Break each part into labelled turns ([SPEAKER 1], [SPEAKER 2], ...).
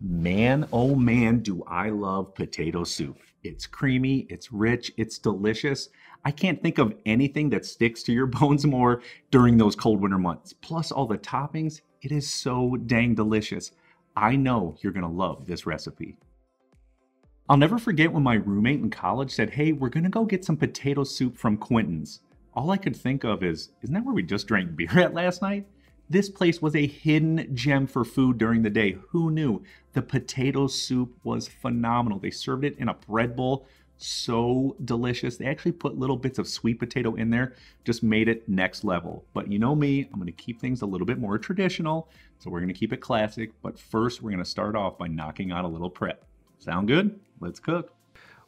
[SPEAKER 1] Man, oh man, do I love potato soup. It's creamy, it's rich, it's delicious. I can't think of anything that sticks to your bones more during those cold winter months. Plus, all the toppings, it is so dang delicious. I know you're gonna love this recipe. I'll never forget when my roommate in college said, Hey, we're gonna go get some potato soup from Quentin's. All I could think of is, Isn't that where we just drank beer at last night? This place was a hidden gem for food during the day. Who knew? The potato soup was phenomenal. They served it in a bread bowl. So delicious. They actually put little bits of sweet potato in there, just made it next level. But you know me, I'm gonna keep things a little bit more traditional. So we're gonna keep it classic. But first, we're gonna start off by knocking out a little prep. Sound good? Let's cook.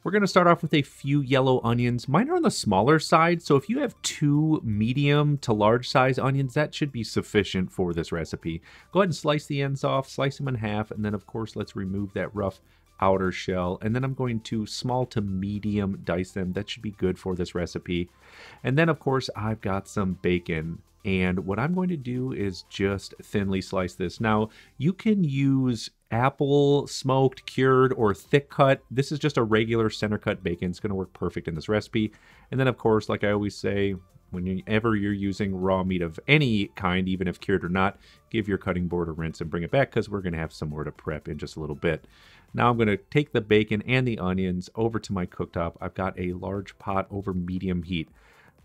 [SPEAKER 1] We're going to start off with a few yellow onions. Mine are on the smaller side, so if you have two medium to large size onions, that should be sufficient for this recipe. Go ahead and slice the ends off, slice them in half, and then of course let's remove that rough outer shell. And then I'm going to small to medium dice them. That should be good for this recipe. And then of course I've got some bacon. And what I'm going to do is just thinly slice this. Now, you can use apple, smoked, cured, or thick cut. This is just a regular center cut bacon. It's going to work perfect in this recipe. And then, of course, like I always say, whenever you're using raw meat of any kind, even if cured or not, give your cutting board a rinse and bring it back because we're going to have some more to prep in just a little bit. Now I'm going to take the bacon and the onions over to my cooktop. I've got a large pot over medium heat.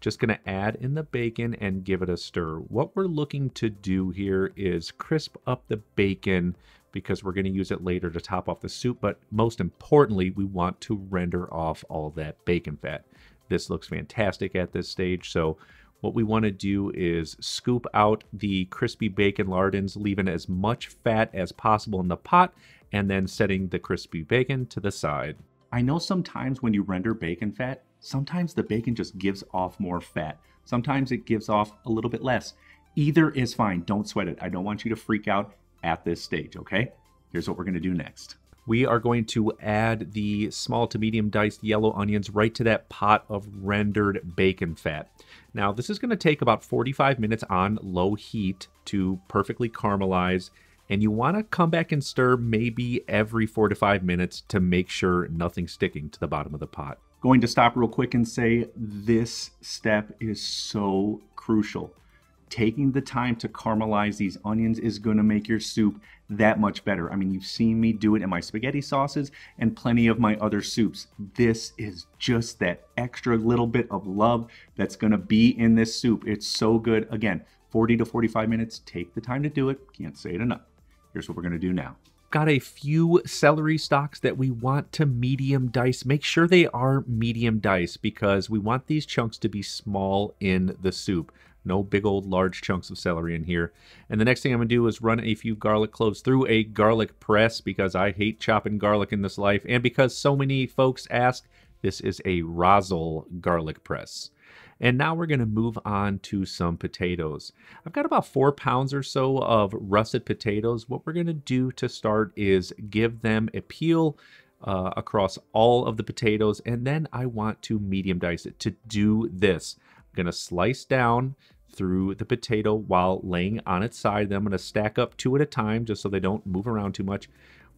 [SPEAKER 1] Just gonna add in the bacon and give it a stir. What we're looking to do here is crisp up the bacon because we're gonna use it later to top off the soup, but most importantly, we want to render off all that bacon fat. This looks fantastic at this stage, so what we want to do is scoop out the crispy bacon lardons, leaving as much fat as possible in the pot, and then setting the crispy bacon to the side. I know sometimes when you render bacon fat, sometimes the bacon just gives off more fat. Sometimes it gives off a little bit less. Either is fine. Don't sweat it. I don't want you to freak out at this stage, okay? Here's what we're gonna do next. We are going to add the small to medium diced yellow onions right to that pot of rendered bacon fat. Now, this is gonna take about 45 minutes on low heat to perfectly caramelize and you want to come back and stir maybe every four to five minutes to make sure nothing's sticking to the bottom of the pot going to stop real quick and say this step is so crucial. Taking the time to caramelize these onions is going to make your soup that much better. I mean, you've seen me do it in my spaghetti sauces and plenty of my other soups. This is just that extra little bit of love that's going to be in this soup. It's so good. Again, 40 to 45 minutes. Take the time to do it. Can't say it enough. Here's what we're going to do now got a few celery stalks that we want to medium dice. Make sure they are medium dice because we want these chunks to be small in the soup. No big old large chunks of celery in here. And the next thing I'm going to do is run a few garlic cloves through a garlic press because I hate chopping garlic in this life. And because so many folks ask, this is a Rosal garlic press. And now we're gonna move on to some potatoes. I've got about four pounds or so of russet potatoes. What we're gonna do to start is give them a peel uh, across all of the potatoes. And then I want to medium dice it. To do this, I'm gonna slice down through the potato while laying on its side. Then I'm gonna stack up two at a time just so they don't move around too much.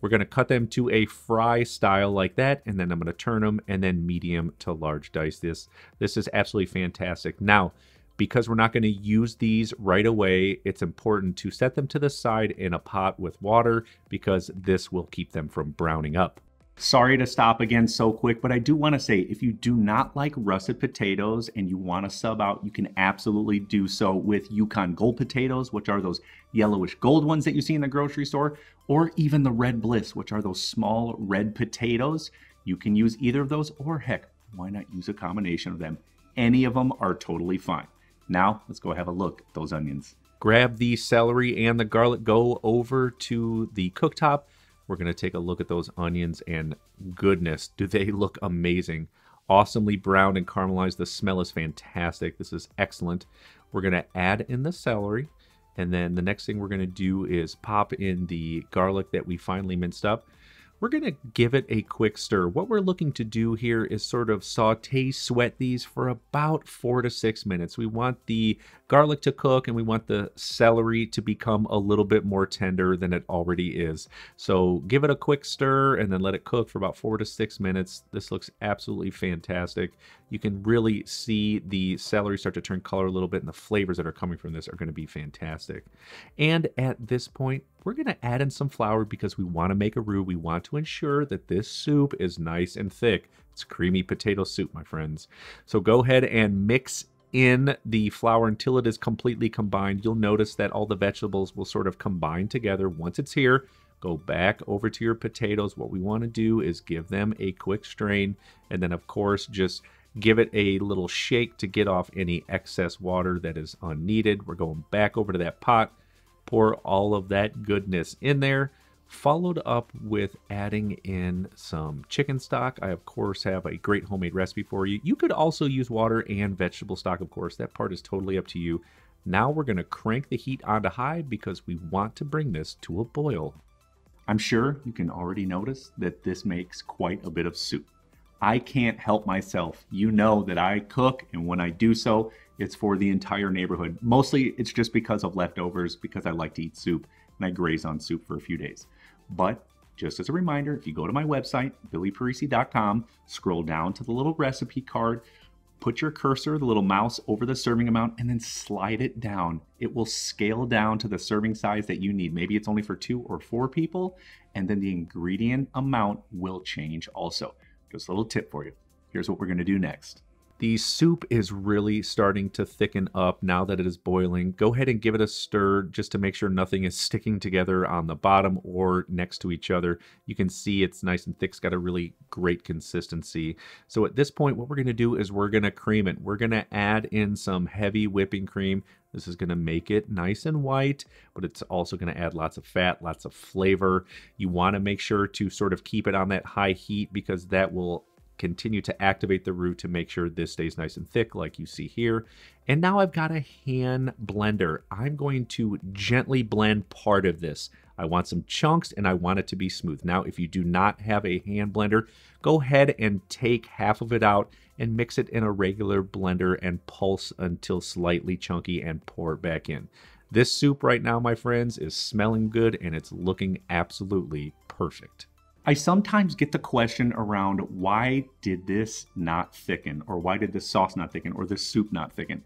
[SPEAKER 1] We're going to cut them to a fry style like that, and then I'm going to turn them and then medium to large dice this. This is absolutely fantastic. Now, because we're not going to use these right away, it's important to set them to the side in a pot with water because this will keep them from browning up. Sorry to stop again so quick, but I do want to say if you do not like russet potatoes and you want to sub out, you can absolutely do so with Yukon Gold potatoes, which are those yellowish gold ones that you see in the grocery store, or even the Red Bliss, which are those small red potatoes. You can use either of those, or heck, why not use a combination of them? Any of them are totally fine. Now, let's go have a look at those onions. Grab the celery and the garlic, go over to the cooktop we're going to take a look at those onions and goodness, do they look amazing. Awesomely browned and caramelized. The smell is fantastic. This is excellent. We're going to add in the celery. And then the next thing we're going to do is pop in the garlic that we finely minced up. We're going to give it a quick stir. What we're looking to do here is sort of saute sweat these for about four to six minutes. We want the garlic to cook and we want the celery to become a little bit more tender than it already is. So give it a quick stir and then let it cook for about four to six minutes. This looks absolutely fantastic. You can really see the celery start to turn color a little bit and the flavors that are coming from this are gonna be fantastic. And at this point, we're gonna add in some flour because we wanna make a roux. We want to ensure that this soup is nice and thick. It's creamy potato soup, my friends. So go ahead and mix in the flour until it is completely combined. You'll notice that all the vegetables will sort of combine together. Once it's here, go back over to your potatoes. What we want to do is give them a quick strain and then of course just give it a little shake to get off any excess water that is unneeded. We're going back over to that pot, pour all of that goodness in there followed up with adding in some chicken stock. I, of course, have a great homemade recipe for you. You could also use water and vegetable stock, of course. That part is totally up to you. Now we're going to crank the heat onto high because we want to bring this to a boil. I'm sure you can already notice that this makes quite a bit of soup. I can't help myself. You know that I cook, and when I do so, it's for the entire neighborhood. Mostly it's just because of leftovers, because I like to eat soup, and I graze on soup for a few days. But just as a reminder, if you go to my website, billyparisi.com, scroll down to the little recipe card, put your cursor, the little mouse, over the serving amount, and then slide it down. It will scale down to the serving size that you need. Maybe it's only for two or four people, and then the ingredient amount will change also. Just a little tip for you. Here's what we're gonna do next. The soup is really starting to thicken up now that it is boiling. Go ahead and give it a stir just to make sure nothing is sticking together on the bottom or next to each other. You can see it's nice and thick. It's got a really great consistency. So at this point, what we're going to do is we're going to cream it. We're going to add in some heavy whipping cream. This is going to make it nice and white, but it's also going to add lots of fat, lots of flavor. You want to make sure to sort of keep it on that high heat because that will continue to activate the root to make sure this stays nice and thick like you see here. And now I've got a hand blender. I'm going to gently blend part of this. I want some chunks and I want it to be smooth. Now, if you do not have a hand blender, go ahead and take half of it out and mix it in a regular blender and pulse until slightly chunky and pour it back in. This soup right now, my friends, is smelling good and it's looking absolutely perfect. I sometimes get the question around why did this not thicken, or why did the sauce not thicken, or the soup not thicken.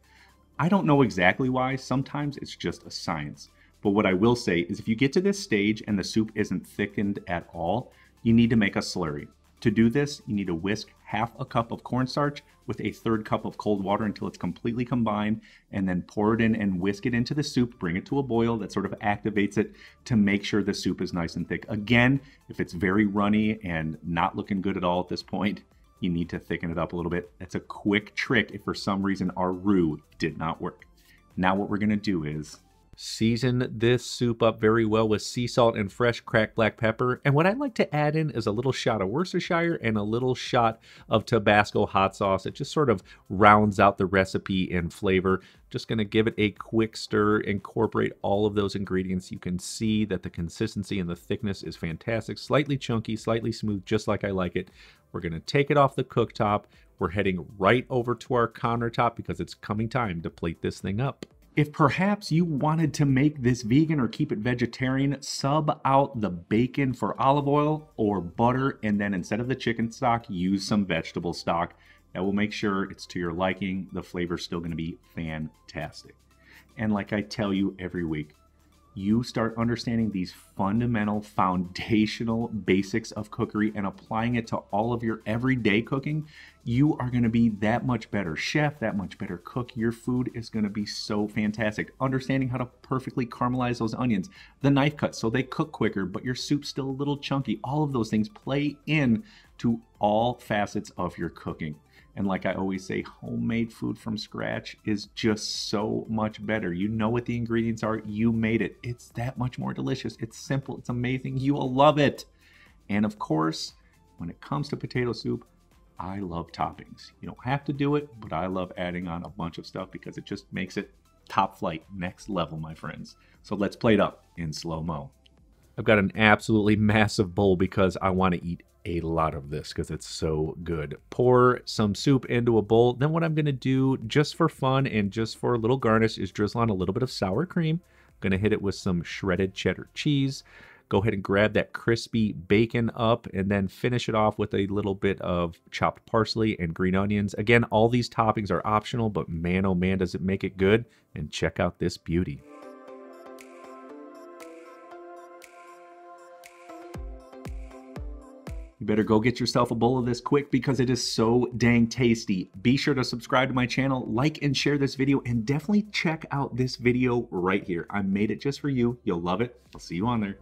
[SPEAKER 1] I don't know exactly why. Sometimes it's just a science. But what I will say is if you get to this stage and the soup isn't thickened at all, you need to make a slurry. To do this, you need to whisk half a cup of cornstarch with a third cup of cold water until it's completely combined, and then pour it in and whisk it into the soup. Bring it to a boil. That sort of activates it to make sure the soup is nice and thick. Again, if it's very runny and not looking good at all at this point, you need to thicken it up a little bit. That's a quick trick if for some reason our roux did not work. Now what we're gonna do is Season this soup up very well with sea salt and fresh cracked black pepper. And what I'd like to add in is a little shot of Worcestershire and a little shot of Tabasco hot sauce. It just sort of rounds out the recipe and flavor. Just going to give it a quick stir, incorporate all of those ingredients. You can see that the consistency and the thickness is fantastic. Slightly chunky, slightly smooth, just like I like it. We're going to take it off the cooktop. We're heading right over to our countertop because it's coming time to plate this thing up. If perhaps you wanted to make this vegan or keep it vegetarian, sub out the bacon for olive oil or butter, and then instead of the chicken stock, use some vegetable stock. That will make sure it's to your liking. The flavor's still gonna be fantastic. And like I tell you every week, you start understanding these fundamental, foundational basics of cookery and applying it to all of your everyday cooking, you are going to be that much better chef, that much better cook. Your food is going to be so fantastic. Understanding how to perfectly caramelize those onions, the knife cuts so they cook quicker, but your soup's still a little chunky. All of those things play in to all facets of your cooking. And like I always say, homemade food from scratch is just so much better. You know what the ingredients are, you made it. It's that much more delicious. It's simple, it's amazing. You will love it. And of course, when it comes to potato soup, I love toppings. You don't have to do it, but I love adding on a bunch of stuff because it just makes it top flight, next level, my friends. So let's plate up in slow mo. I've got an absolutely massive bowl because I want to eat a lot of this because it's so good. Pour some soup into a bowl. Then what I'm going to do just for fun and just for a little garnish is drizzle on a little bit of sour cream. I'm going to hit it with some shredded cheddar cheese. Go ahead and grab that crispy bacon up and then finish it off with a little bit of chopped parsley and green onions. Again, all these toppings are optional, but man, oh man, does it make it good. And check out this beauty. You better go get yourself a bowl of this quick because it is so dang tasty. Be sure to subscribe to my channel, like and share this video, and definitely check out this video right here. I made it just for you. You'll love it. I'll see you on there.